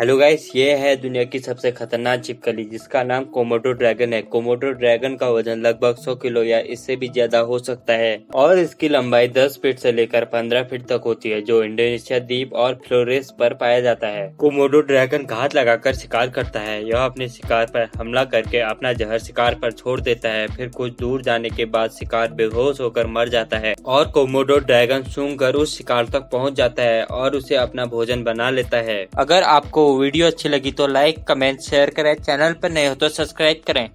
hello guys ये है दुनिया की सबसे खतरनाक छिपकली जिसका नाम कोमोडो ड्रैगन है कोमोडो ड्रैगन का वजन लगभग 100 किलो या इससे भी ज्यादा हो सकता है और इसकी लंबाई 10 फीट से लेकर 15 फीट तक होती है जो इंडोनेशिया द्वीप और फ्लोरेस पर पाया जाता है कोमोडो ड्रैगन घात लगाकर शिकार करता है यह अपने शिकार पर हमला करके अपना जहर शिकार पर छोड़ देता है फिर कुछ दूर जाने के बाद शिकार बेहोश होकर मर जाता है और कोमोडो ड्रैगन सूंघ उस शिकार तक पहुँच जाता है और उसे अपना भोजन बना लेता है अगर आपको वीडियो अच्छी लगी तो लाइक कमेंट शेयर करें चैनल पर नए हो तो सब्सक्राइब करें